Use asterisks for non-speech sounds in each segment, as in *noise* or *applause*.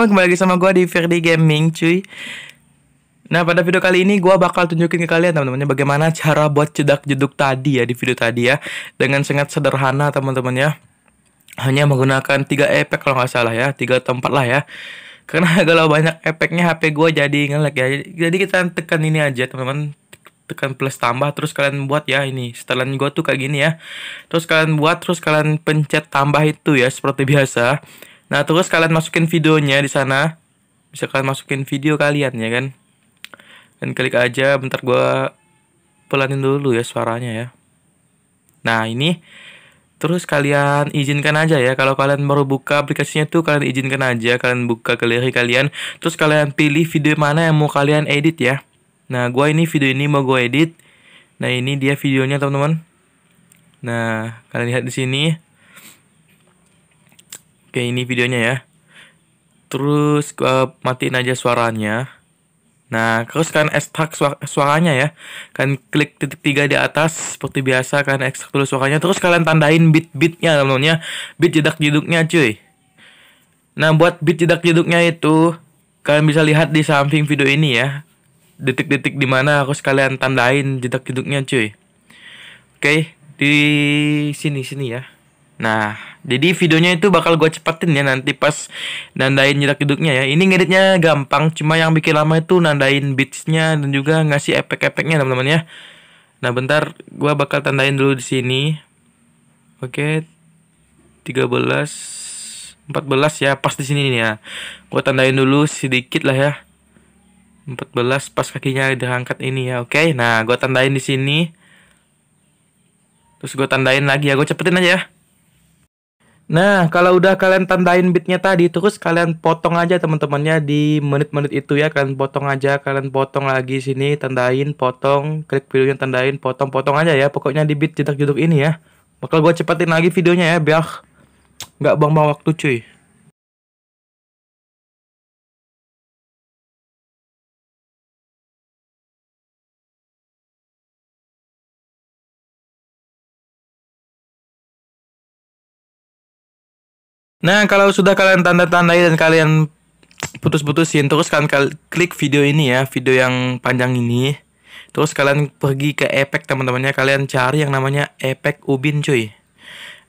teman-teman kembali lagi sama gue di Verdi Gaming cuy Nah pada video kali ini gue bakal tunjukin ke kalian teman-temannya bagaimana cara buat cedak jeduk tadi ya di video tadi ya Dengan sangat sederhana teman-teman ya Hanya menggunakan 3 efek kalau nggak salah ya 3 tempat lah ya Karena kalau *laughs* banyak efeknya HP gue jadi ngelag ya Jadi kita tekan ini aja teman-teman tekan plus tambah terus kalian buat ya ini setelan gue tuh kayak gini ya terus kalian buat terus kalian pencet tambah itu ya seperti biasa Nah, terus kalian masukin videonya di sana. Bisa kalian masukin video kalian ya kan. Dan klik aja bentar gua pelanin dulu ya suaranya ya. Nah, ini terus kalian izinkan aja ya kalau kalian baru buka aplikasinya tuh kalian izinkan aja kalian buka galeri kalian terus kalian pilih video mana yang mau kalian edit ya nah gua ini video ini mau gue edit nah ini dia videonya teman-teman nah kalian lihat di sini Oke, ini videonya ya. Terus gua matiin aja suaranya. Nah, terus kalian ekstrak suaranya ya. Kalian klik titik tiga di atas seperti biasa kalian ekstrak dulu suaranya. Terus kalian tandain beat-beatnya teman-teman Beat beatnya teman beat jedak jeduknya cuy. Nah, buat beat jedak-jeduknya itu kalian bisa lihat di samping video ini ya. Detik-detik dimana harus kalian tandain jedak-jeduknya cuy. Oke, di sini-sini ya. Nah, jadi videonya itu bakal gue cepetin ya nanti pas nandain nyetak duduknya ya. Ini ngeditnya gampang, cuma yang bikin lama itu nandain beatsnya dan juga ngasih efek-efeknya teman-teman ya. Nah, bentar gue bakal tandain dulu di sini. Oke. 13 14 ya, pas di sini nih ya. Gue tandain dulu sedikit lah ya. 14 pas kakinya diangkat ini ya. Oke. Nah, gue tandain di sini. Terus gue tandain lagi ya, gue cepetin aja ya. Nah, kalau udah kalian tandain bitnya tadi, terus kalian potong aja teman-temannya di menit-menit itu ya. Kalian potong aja, kalian potong lagi sini, tandain, potong, klik videonya tandain, potong, potong aja ya. Pokoknya di bit jeduk jeduk ini ya. Bakal gue cepetin lagi videonya ya, biar nggak buang-buang waktu cuy. Nah, kalau sudah kalian tanda-tandai dan kalian putus-putusin, terus kalian klik video ini ya, video yang panjang ini. Terus kalian pergi ke efek teman-temannya, kalian cari yang namanya efek ubin cuy.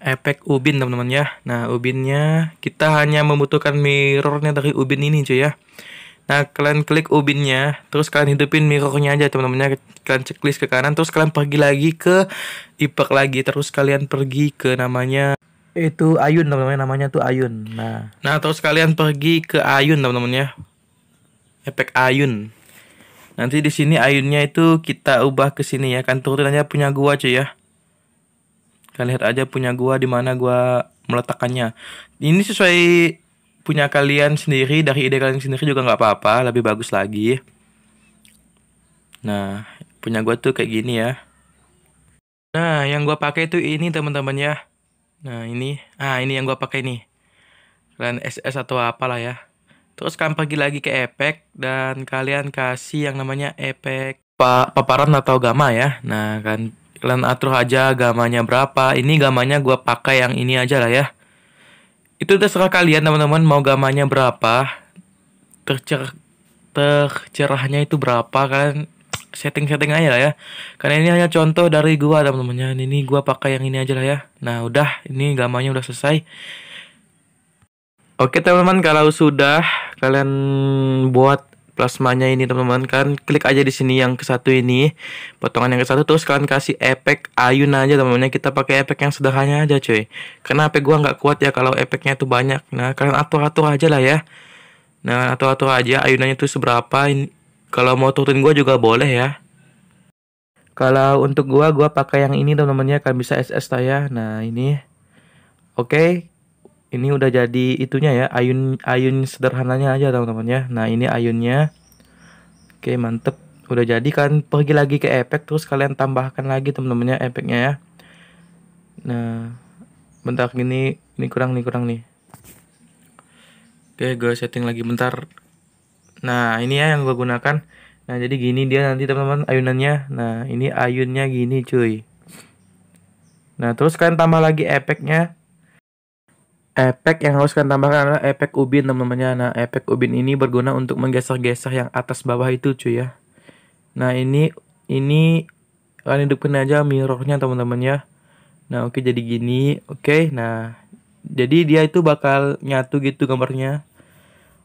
Efek ubin teman temannya Nah, ubinnya kita hanya membutuhkan mirrornya dari ubin ini cuy ya. Nah, kalian klik ubinnya, terus kalian hidupin mirrornya aja teman-temannya. Kalian checklist ke kanan, terus kalian pergi lagi ke ipek lagi, terus kalian pergi ke namanya itu Ayun teman-teman namanya tuh Ayun nah nah terus kalian pergi ke Ayun teman-teman ya efek Ayun nanti di sini Ayunnya itu kita ubah ke sini ya kan turutin punya gua cuy ya kalian lihat aja punya gua di mana gua meletakkannya ini sesuai punya kalian sendiri dari ide kalian sendiri juga nggak apa-apa lebih bagus lagi nah punya gua tuh kayak gini ya nah yang gua pakai tuh ini teman-teman ya Nah, ini. Ah, ini yang gue pakai nih. Kalian SS atau apalah ya. Terus kalian pergi lagi ke efek dan kalian kasih yang namanya efek pa paparan atau gamma ya. Nah, kan kalian atur aja gamanya berapa. Ini gamanya gue pakai yang ini aja lah ya. Itu terserah kalian teman-teman mau gamanya berapa. Tercer tercerahnya itu berapa kan setting-setting aja lah ya. Karena ini hanya contoh dari gua teman temannya Ini gua pakai yang ini aja lah ya. Nah, udah ini gamanya udah selesai. Oke, teman-teman, kalau sudah kalian buat plasmanya ini teman-teman kan klik aja di sini yang ke satu ini potongan yang ke satu terus kalian kasih efek ayun aja teman-teman kita pakai efek yang sederhana aja cuy karena HP gua nggak kuat ya kalau efeknya itu banyak nah kalian atur atur aja lah ya nah atur atur aja ayunannya itu seberapa ini kalau mau turutin gue juga boleh ya. Kalau untuk gue, gue pakai yang ini teman-temannya kan bisa SS saya. Nah ini, oke, okay. ini udah jadi itunya ya ayun ayun sederhananya aja teman-temannya. Nah ini ayunnya, oke okay, mantep. Udah jadi kan pergi lagi ke efek terus kalian tambahkan lagi teman-temannya efeknya ya. Nah bentar gini ini kurang nih kurang nih. Oke okay, gue setting lagi bentar Nah, ini ya yang gue gunakan. Nah, jadi gini dia nanti teman-teman ayunannya. Nah, ini ayunnya gini cuy. Nah, terus kalian tambah lagi efeknya. Efek yang harus kalian tambahkan adalah efek ubin teman-temannya. Nah, efek ubin ini berguna untuk menggeser-geser yang atas bawah itu cuy ya. Nah, ini ini kalian hidupin aja mirrornya teman-teman ya. Nah, oke jadi gini. Oke, nah jadi dia itu bakal nyatu gitu gambarnya.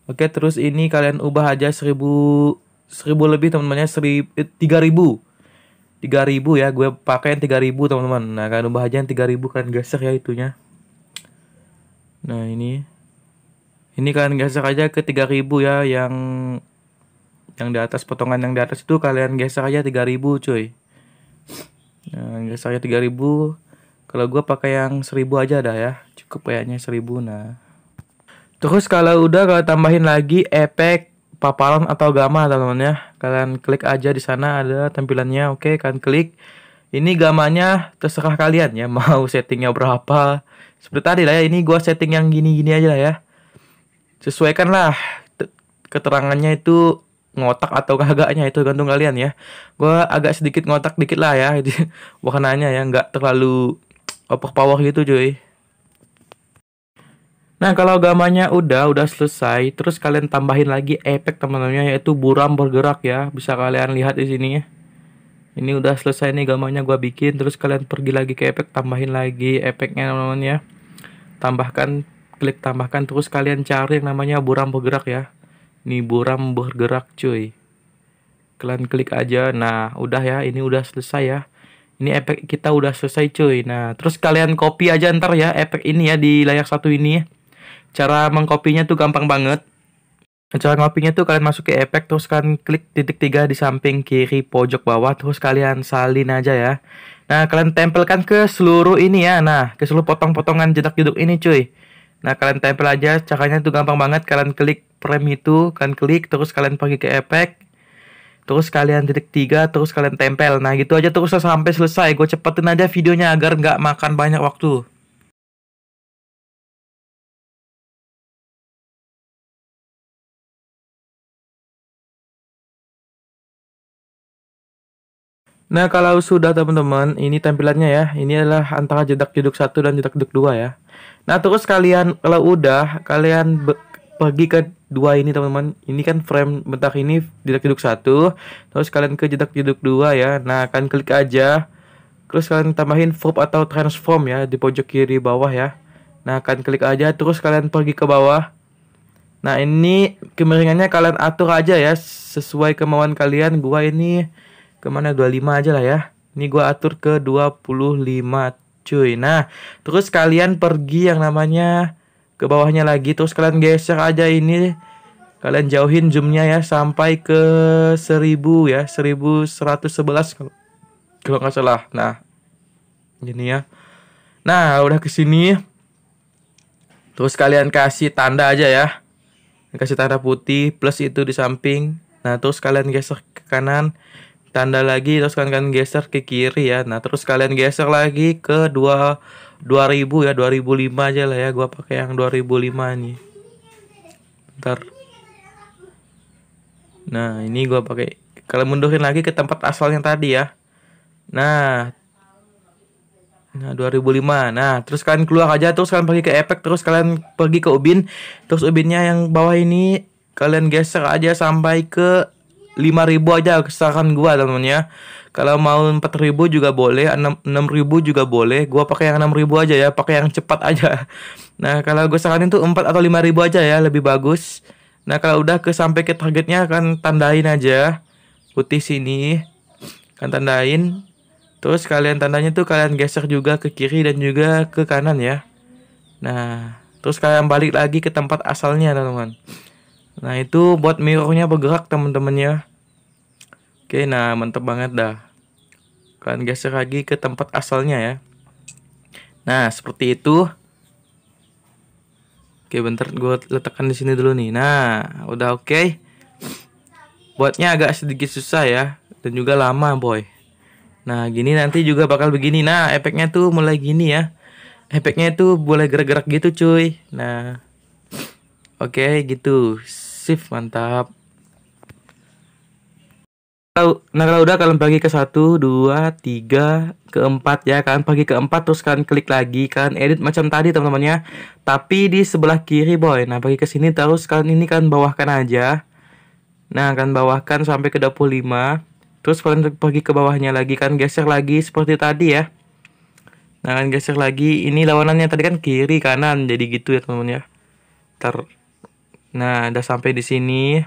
Oke, terus ini kalian ubah aja 1000 1000 lebih teman-temannya 3000. 3000 eh, ya, gue pakai yang 3000 teman-teman. Nah, kalian ubah aja yang 3000 kalian geser ya itunya. Nah, ini ini kalian geser aja ke 3000 ya yang yang di atas potongan yang di atas itu kalian geser aja 3000 cuy. Nah, geser aja 3000. Kalau gue pakai yang 1000 aja dah ya. Cukup kayaknya 1000. Nah, Terus kalau udah kalau tambahin lagi efek paparan atau gamma teman-teman ya. Kalian klik aja di sana ada tampilannya. Oke, kalian klik. Ini gamanya terserah kalian ya *laughs* mau settingnya berapa. Seperti tadi lah ya, ini gua setting yang gini-gini aja lah ya. Sesuaikanlah keterangannya itu ngotak atau kagaknya itu gantung kalian ya. Gua agak sedikit ngotak dikit lah ya. *laughs* warnanya ya nggak terlalu overpower gitu cuy. Nah kalau gamanya udah udah selesai, terus kalian tambahin lagi efek teman-temannya yaitu buram bergerak ya. Bisa kalian lihat di sini ya. Ini udah selesai nih gamanya gua bikin, terus kalian pergi lagi ke efek, tambahin lagi efeknya teman-teman ya. Tambahkan, klik tambahkan, terus kalian cari yang namanya buram bergerak ya. Ini buram bergerak cuy. Kalian klik aja. Nah udah ya, ini udah selesai ya ini efek kita udah selesai cuy nah terus kalian copy aja ntar ya efek ini ya di layar satu ini ya Cara mengkopinya tuh gampang banget. Cara ngopinya tuh kalian masuk ke efek terus kan klik titik tiga di samping kiri pojok bawah terus kalian salin aja ya. Nah kalian tempelkan ke seluruh ini ya. Nah ke seluruh potong-potongan jeduk jeduk ini cuy. Nah kalian tempel aja caranya tuh gampang banget kalian klik frame itu kan klik terus kalian pergi ke efek terus kalian titik tiga terus kalian tempel nah gitu aja terus sampai selesai gue cepetin aja videonya agar nggak makan banyak waktu Nah kalau sudah teman-teman, ini tampilannya ya. Ini adalah antara jedak jeduk satu dan jedak jeduk dua ya. Nah terus kalian kalau udah kalian pergi ke dua ini teman-teman. Ini kan frame bentar ini jedak jeduk satu. Terus kalian ke jedak jeduk dua ya. Nah kalian klik aja. Terus kalian tambahin verb atau transform ya di pojok kiri bawah ya. Nah kalian klik aja. Terus kalian pergi ke bawah. Nah ini kemiringannya kalian atur aja ya sesuai kemauan kalian. Gua ini kemana 25 aja lah ya ini gue atur ke 25 cuy nah terus kalian pergi yang namanya ke bawahnya lagi terus kalian geser aja ini kalian jauhin zoomnya ya sampai ke 1000 ya 1111 kalau kalau nggak salah nah ini ya nah udah kesini terus kalian kasih tanda aja ya kasih tanda putih plus itu di samping nah terus kalian geser ke kanan tanda lagi terus kalian, kalian geser ke kiri ya nah terus kalian geser lagi ke dua 2000 ya 2005 aja lah ya gua pakai yang 2005 nih ntar nah ini gua pakai kalian mundurin lagi ke tempat asalnya tadi ya nah Nah, 2005. Nah, terus kalian keluar aja, terus kalian pergi ke efek, terus kalian pergi ke ubin, terus ubinnya yang bawah ini kalian geser aja sampai ke lima ribu aja kesalahan gua teman Kalau mau empat ribu juga boleh, enam enam ribu juga boleh. Gua pakai yang enam ribu aja ya, pakai yang cepat aja. *laughs* Nah, kalau gua saranin tuh empat atau lima ribu aja ya, lebih bagus. Nah, kalau udah ke sampai ke targetnya akan tandain aja. Putih sini. Kan tandain. Terus kalian tandanya tuh kalian geser juga ke kiri dan juga ke kanan ya. Nah, terus kalian balik lagi ke tempat asalnya, teman-teman. Nah itu buat mirrornya bergerak teman temennya Oke nah mantep banget dah Kalian geser lagi ke tempat asalnya ya Nah seperti itu Oke bentar gue letakkan di sini dulu nih Nah udah oke okay. Buatnya agak sedikit susah ya Dan juga lama boy Nah gini nanti juga bakal begini Nah efeknya tuh mulai gini ya Efeknya tuh boleh gerak-gerak gitu cuy Nah Oke okay, gitu Sip, mantap. Nah kalau udah kalian bagi ke satu dua tiga keempat ya Kalian bagi keempat terus kalian klik lagi kan edit macam tadi teman temannya Tapi di sebelah kiri boy Nah bagi ke sini terus kalian ini kan bawahkan aja Nah akan bawahkan sampai ke 25 Terus kalian pergi ke bawahnya lagi kan geser lagi seperti tadi ya Nah kalian geser lagi Ini lawanannya tadi kan kiri kanan Jadi gitu ya teman-teman ya Ter Nah, udah sampai di sini.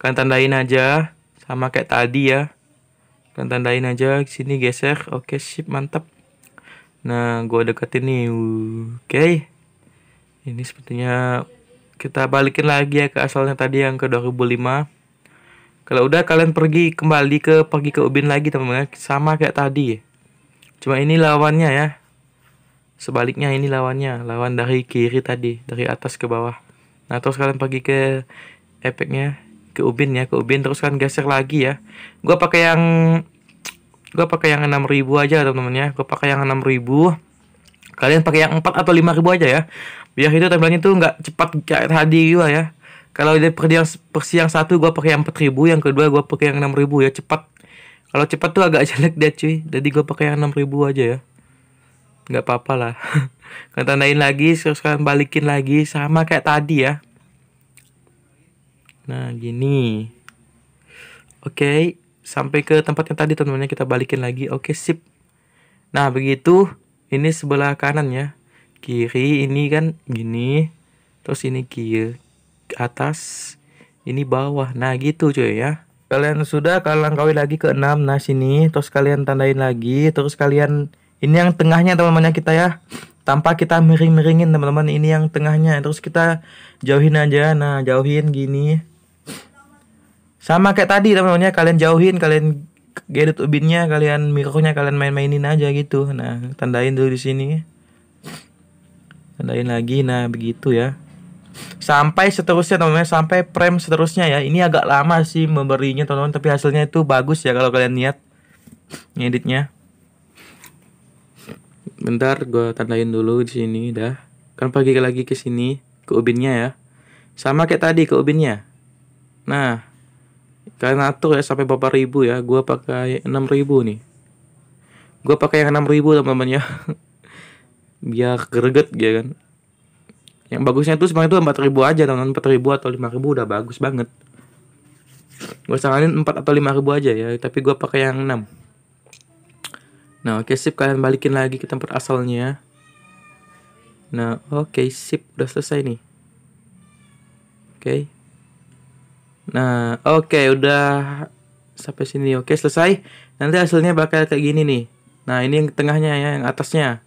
Kalian tandain aja sama kayak tadi ya. Kalian tandain aja di sini geser. Oke, sip, mantap. Nah, gua deketin nih. Oke. Ini sepertinya kita balikin lagi ya ke asalnya tadi yang ke 2005. Kalau udah kalian pergi kembali ke pergi ke ubin lagi teman-teman sama kayak tadi. Cuma ini lawannya ya. Sebaliknya ini lawannya, lawan dari kiri tadi, dari atas ke bawah. Nah terus kalian pergi ke epicnya ke ubin ya ke ubin terus kan geser lagi ya Gua pakai yang gua pakai yang enam ribu aja teman-teman ya gue pakai yang enam ribu kalian pakai yang empat atau lima ribu aja ya biar itu tampilannya tuh nggak cepat kayak tadi gua ya kalau dia pergi yang persi yang satu gua pakai yang ribu yang kedua gua pakai yang enam ribu ya cepat kalau cepat tuh agak jelek dia cuy jadi gua pakai yang enam ribu aja ya nggak apa-apa lah *laughs* kalian tandain lagi terus kalian balikin lagi sama kayak tadi ya nah gini oke okay, sampai ke tempat yang tadi teman-temannya kita balikin lagi oke okay, sip nah begitu ini sebelah kanan ya kiri ini kan gini terus ini kiri atas ini bawah nah gitu cuy ya kalian sudah kalian kawin lagi ke enam nah sini terus kalian tandain lagi terus kalian ini yang tengahnya teman-temannya kita ya tanpa kita miring-miringin teman-teman ini yang tengahnya terus kita jauhin aja nah jauhin gini sama kayak tadi teman-temannya kalian jauhin kalian gedut ubinnya kalian mikronya kalian main-mainin aja gitu nah tandain dulu di sini tandain lagi nah begitu ya sampai seterusnya teman-teman ya. sampai prem seterusnya ya ini agak lama sih memberinya teman-teman tapi hasilnya itu bagus ya kalau kalian niat ngeditnya bentar gue tandain dulu di sini dah kan pagi lagi ke sini ke ubinnya ya sama kayak tadi ke ubinnya nah kalian atur ya sampai berapa ribu ya gue pakai enam ribu nih gue pakai yang enam ribu teman ya *laughs* biar greget gitu kan yang bagusnya tuh sebenarnya tuh empat ribu aja teman-teman ribu atau lima ribu udah bagus banget gue saranin empat atau lima ribu aja ya tapi gue pakai yang enam Nah, oke okay, sip kalian balikin lagi ke tempat asalnya. Nah, oke okay, sip udah selesai nih. Oke. Okay. Nah, oke okay, udah sampai sini. Oke, okay, selesai. Nanti hasilnya bakal kayak gini nih. Nah, ini yang tengahnya ya, yang atasnya.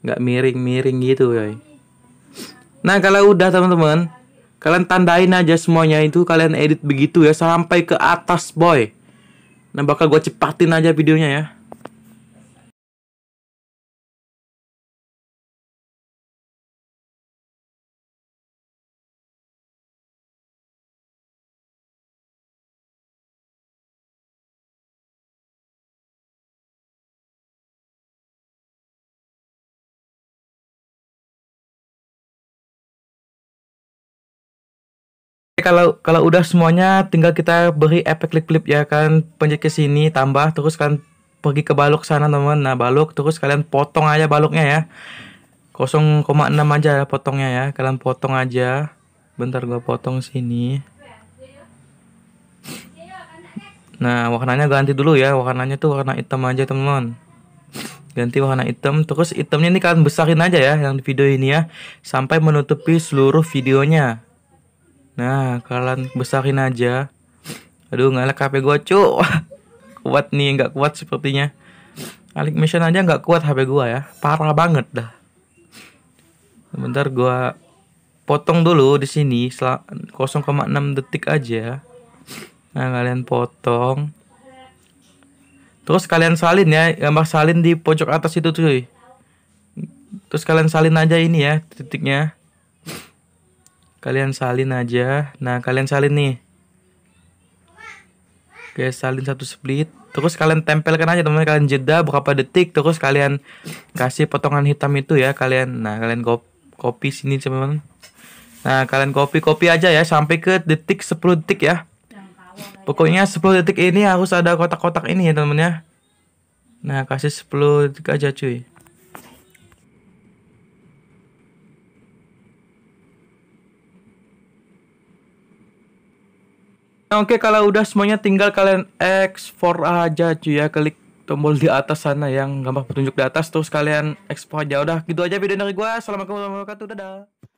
Nggak miring-miring gitu, guys. Nah, kalau udah teman-teman, kalian tandain aja semuanya itu kalian edit begitu ya sampai ke atas, boy. Nah, bakal gue cepatin aja videonya ya. kalau kalau udah semuanya tinggal kita beri efek klik klip ya kan pencet ke sini tambah terus kan pergi ke balok sana teman nah balok terus kalian potong aja baloknya ya 0,6 aja ya potongnya ya kalian potong aja bentar gua potong sini nah warnanya ganti dulu ya warnanya tuh warna hitam aja teman ganti warna hitam terus hitamnya ini kalian besarin aja ya yang di video ini ya sampai menutupi seluruh videonya Nah, kalian besarin aja. Aduh, ngalah HP gua, cu. *laughs* kuat nih, nggak kuat sepertinya. Alik Mission aja nggak kuat HP gua ya. Parah banget dah. sebentar gua potong dulu di sini 0,6 detik aja. Nah, kalian potong. Terus kalian salin ya, gambar salin di pojok atas itu, cuy. Terus kalian salin aja ini ya titiknya kalian salin aja nah kalian salin nih oke salin satu split terus kalian tempelkan aja teman teman kalian jeda berapa detik terus kalian kasih potongan hitam itu ya kalian nah kalian kop copy sini teman teman nah kalian copy copy aja ya sampai ke detik 10 detik ya pokoknya 10 detik ini harus ada kotak-kotak ini ya teman ya nah kasih 10 detik aja cuy Oke, kalau udah semuanya tinggal kalian ekspor aja cuy ya. Klik tombol di atas sana yang gambar petunjuk di atas terus kalian ekspor aja. Udah, gitu aja video dari gua. Assalamualaikum warahmatullahi wabarakatuh. Dadah.